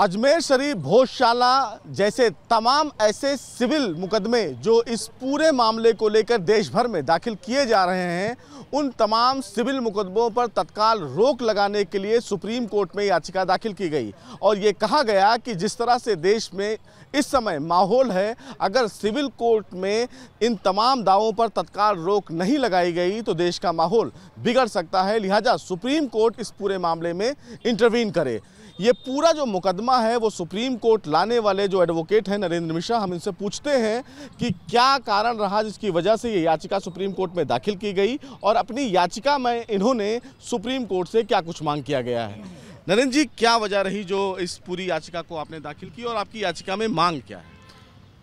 अजमेर शरीफ भोजशाला जैसे तमाम ऐसे सिविल मुकदमे जो इस पूरे मामले को लेकर देश भर में दाखिल किए जा रहे हैं उन तमाम सिविल मुकदमों पर तत्काल रोक लगाने के लिए सुप्रीम कोर्ट में याचिका दाखिल की गई और ये कहा गया कि जिस तरह से देश में इस समय माहौल है अगर सिविल कोर्ट में इन तमाम दावों पर तत्काल रोक नहीं लगाई गई तो देश का माहौल बिगड़ सकता है लिहाजा सुप्रीम कोर्ट इस पूरे मामले में इंटरवीन करे ये पूरा जो मुकदमा मुकदमा है वो सुप्रीम कोर्ट लाने वाले जो एडवोकेट हैं नरेंद्र मिश्रा हम इनसे पूछते हैं कि क्या कारण रहा जिसकी वजह से ये याचिका सुप्रीम कोर्ट में दाखिल की गई और अपनी याचिका में इन्होंने सुप्रीम कोर्ट से क्या कुछ मांग किया गया है नरेंद्र जी क्या वजह रही जो इस पूरी याचिका को आपने दाखिल की और आपकी याचिका में मांग क्या है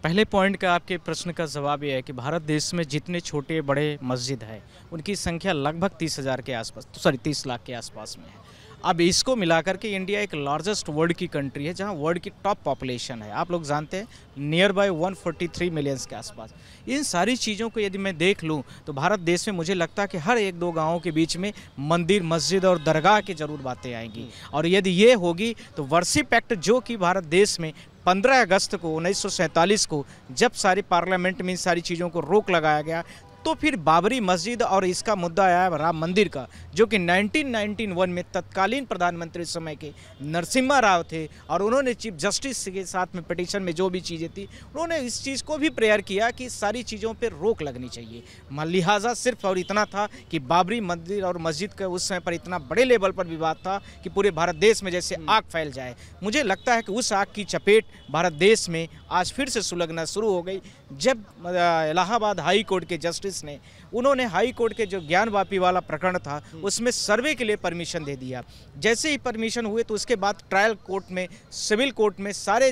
पहले पॉइंट का आपके प्रश्न का जवाब यह है कि भारत देश में जितने छोटे बड़े मस्जिद हैं उनकी संख्या लगभग तीस हज़ार के आसपास तो सॉरी तीस लाख के आसपास में है अब इसको मिला करके इंडिया एक लार्जेस्ट वर्ल्ड की कंट्री है जहाँ वर्ल्ड की टॉप पॉपुलेशन है आप लोग जानते हैं नियर बाय 143 मिलियंस के आसपास इन सारी चीज़ों को यदि मैं देख लूँ तो भारत देश में मुझे लगता है कि हर एक दो गाँव के बीच में मंदिर मस्जिद और दरगाह की ज़रूर बातें आएंगी और यदि ये होगी तो वर्शिप एक्ट जो कि भारत देश में 15 अगस्त को उन्नीस को जब सारे पार्लियामेंट में इन सारी चीज़ों को रोक लगाया गया तो फिर बाबरी मस्जिद और इसका मुद्दा आया राम मंदिर का जो कि 1991 में तत्कालीन प्रधानमंत्री समय के नरसिम्हा राव थे और उन्होंने चीफ जस्टिस के साथ में पटिशन में जो भी चीज़ें थी उन्होंने इस चीज़ को भी प्रेयर किया कि सारी चीज़ों पर रोक लगनी चाहिए लिहाजा सिर्फ और इतना था कि बाबरी मंदिर और मस्जिद का उस समय पर इतना बड़े लेवल पर विवाद था कि पूरे भारत देश में जैसे हम्म। आग फैल जाए मुझे लगता है कि उस आग की चपेट भारत देश में आज फिर से सुलगना शुरू हो गई जब इलाहाबाद हाई कोर्ट के जस्टिस ने उन्होंने हाई कोर्ट के जो ज्ञान वापी वाला प्रकरण था हम्म। उसमें सर्वे के लिए परमिशन दे दिया जैसे ही परमिशन हुए तो उसके बाद ट्रायल कोर्ट में सिविल कोर्ट में सारे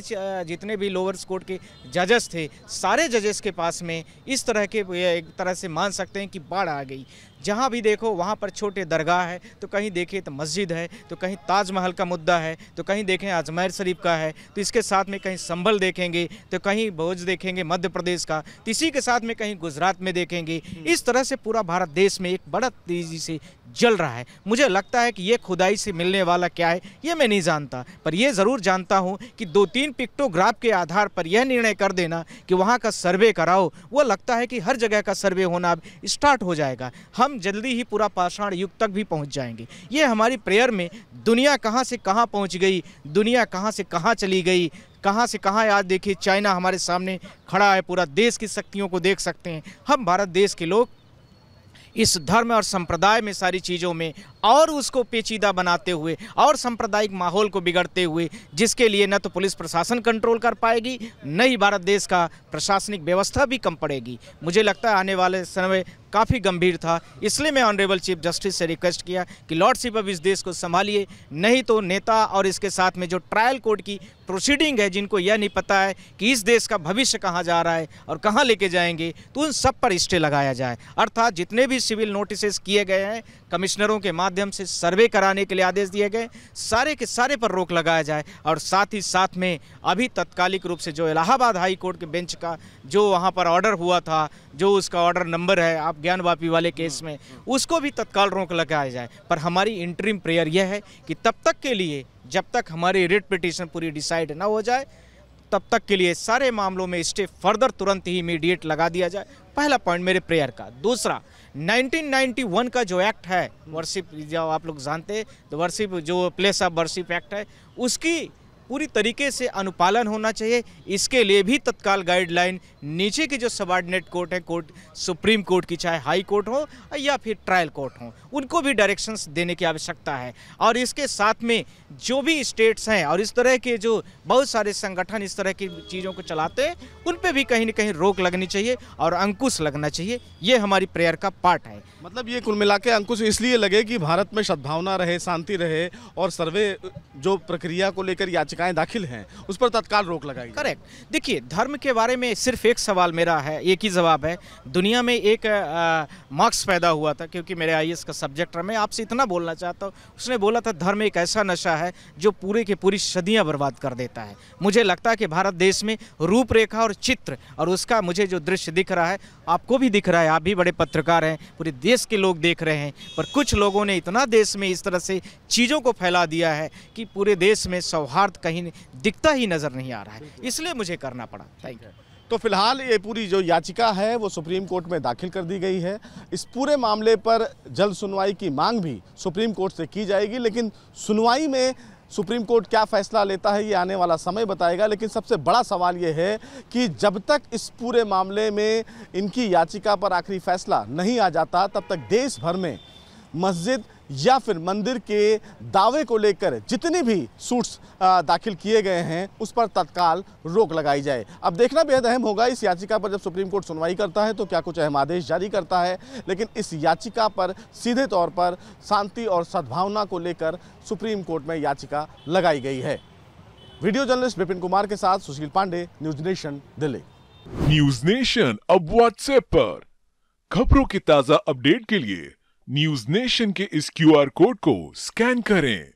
जितने भी लोअर्स कोर्ट के जजेस थे सारे जजेस के पास में इस तरह के एक तरह से मान सकते हैं कि बाढ़ आ गई जहाँ भी देखो वहाँ पर छोटे दरगाह है तो कहीं देखें तो मस्जिद है तो कहीं ताजमहल का मुद्दा है तो कहीं देखें अजमेर शरीफ का है तो इसके साथ में कहीं संभल देखेंगे तो कहीं भोज देखेंगे मध्य प्रदेश का तो इसी के साथ में कहीं गुजरात में देखेंगे हम्म। इस तरह से पूरा भारत देश में एक बड़ा तेज़ी से जल रहा है मुझे लगता है कि ये खुदाई से मिलने वाला क्या है ये मैं नहीं जानता पर यह ज़रूर जानता हूँ कि दो तीन पिक्टोग्राफ के आधार पर यह निर्णय कर देना कि वहाँ का सर्वे कराओ वो लगता है कि हर जगह का सर्वे होना अब स्टार्ट हो जाएगा हम हम जल्दी ही पूरा पाषाण युग तक भी पहुंच जाएंगे ये हमारी प्रेयर में दुनिया कहाँ से कहाँ पहुँच गई दुनिया कहाँ से कहाँ चली गई कहाँ से कहाँ आज देखिए चाइना हमारे सामने खड़ा है पूरा देश की शक्तियों को देख सकते हैं हम भारत देश के लोग इस धर्म और संप्रदाय में सारी चीज़ों में और उसको पेचीदा बनाते हुए और सांप्रदायिक माहौल को बिगड़ते हुए जिसके लिए न तो पुलिस प्रशासन कंट्रोल कर पाएगी न ही भारत देश का प्रशासनिक व्यवस्था भी कम पड़ेगी मुझे लगता है आने वाले समय काफ़ी गंभीर था इसलिए मैं ऑनरेबल चीफ जस्टिस से रिक्वेस्ट किया कि लॉर्डशिप अब इस देश को संभालिए नहीं तो नेता और इसके साथ में जो ट्रायल कोर्ट की प्रोसीडिंग है जिनको यह नहीं पता है कि इस देश का भविष्य कहाँ जा रहा है और कहाँ लेके जाएंगे तो उन सब पर स्टे लगाया जाए अर्थात जितने भी सिविल नोटिस किए गए हैं कमिश्नरों के माध्यम से सर्वे कराने के लिए आदेश दिए गए सारे के सारे पर रोक लगाया जाए और साथ ही साथ में अभी तत्कालिक रूप से जो इलाहाबाद हाई कोर्ट के बेंच का जो वहाँ पर ऑर्डर हुआ था जो उसका ऑर्डर नंबर है आप ज्ञान वापी वाले केस में उसको भी तत्काल रोक लगाया जाए पर हमारी इंटरिम प्रेयर यह है कि तब तक के लिए जब तक हमारी रिट पिटिशन पूरी डिसाइड ना हो जाए तब तक के लिए सारे मामलों में स्टे फर्दर तुरंत ही इमीडिएट लगा दिया जाए पहला पॉइंट मेरे प्रेयर का दूसरा 1991 का जो एक्ट है वर्शिप जो आप लोग जानते हैं तो वर्शिप जो प्लेस ऑफ वर्शिप एक्ट है उसकी पूरी तरीके से अनुपालन होना चाहिए इसके लिए भी तत्काल गाइडलाइन नीचे के जो सबॉर्डिनेट कोर्ट हैं कोर्ट सुप्रीम कोर्ट की चाहे हाई कोर्ट हो या फिर ट्रायल कोर्ट हो उनको भी डायरेक्शंस देने की आवश्यकता है और इसके साथ में जो भी स्टेट्स हैं और इस तरह के जो बहुत सारे संगठन इस तरह की चीज़ों को चलाते हैं उन पर भी कहीं ना कहीं रोक लगनी चाहिए और अंकुश लगना चाहिए ये हमारी प्रेयर का पार्ट है मतलब ये कुल मिला के अंकुश इसलिए लगे कि भारत में सद्भावना रहे शांति रहे और सर्वे जो प्रक्रिया को लेकर याचिकाएं दाखिल हैं उस पर तत्काल रोक लगाई करेक्ट देखिए धर्म के बारे में सिर्फ एक सवाल मेरा है एक ही जवाब है दुनिया में एक मार्क्स पैदा हुआ था क्योंकि मेरे आई का सब्जेक्ट रहा मैं आपसे इतना बोलना चाहता हूँ उसने बोला था धर्म एक ऐसा नशा है जो पूरे की पूरी सदियाँ बर्बाद कर देता है मुझे लगता है कि भारत देश में रूपरेखा और चित्र और उसका मुझे जो दृश्य दिख रहा है आपको भी दिख रहा है आप भी बड़े पत्रकार हैं पूरे देश के लोग देख रहे हैं पर कुछ लोगों ने इतना देश में इस तरह से चीज़ों को फैला दिया है कि पूरे देश में सौहार्द कहीं दिखता ही नज़र नहीं आ रहा है इसलिए मुझे करना पड़ा थैंक यू तो फिलहाल ये पूरी जो याचिका है वो सुप्रीम कोर्ट में दाखिल कर दी गई है इस पूरे मामले पर जल्द सुनवाई की मांग भी सुप्रीम कोर्ट से की जाएगी लेकिन सुनवाई में सुप्रीम कोर्ट क्या फैसला लेता है ये आने वाला समय बताएगा लेकिन सबसे बड़ा सवाल ये है कि जब तक इस पूरे मामले में इनकी याचिका पर आखिरी फैसला नहीं आ जाता तब तक देश भर में मस्जिद या फिर मंदिर के दावे को लेकर जितने भी सूट्स दाखिल किए गए हैं उस पर तत्काल रोक लगाई जाए अब देखना बेहद अहम होगा इस याचिका पर जब सुप्रीम कोर्ट सुनवाई करता है तो क्या कुछ अहम आदेश जारी करता है लेकिन इस याचिका पर सीधे तौर पर शांति और सद्भावना को लेकर सुप्रीम कोर्ट में याचिका लगाई गई है वीडियो जर्नलिस्ट विपिन कुमार के साथ Sushil Pandey news nation Delhi news nation अब व्हाट्सएप पर खबरों की ताजा अपडेट के लिए न्यूज नेशन के इस क्यूआर कोड को स्कैन करें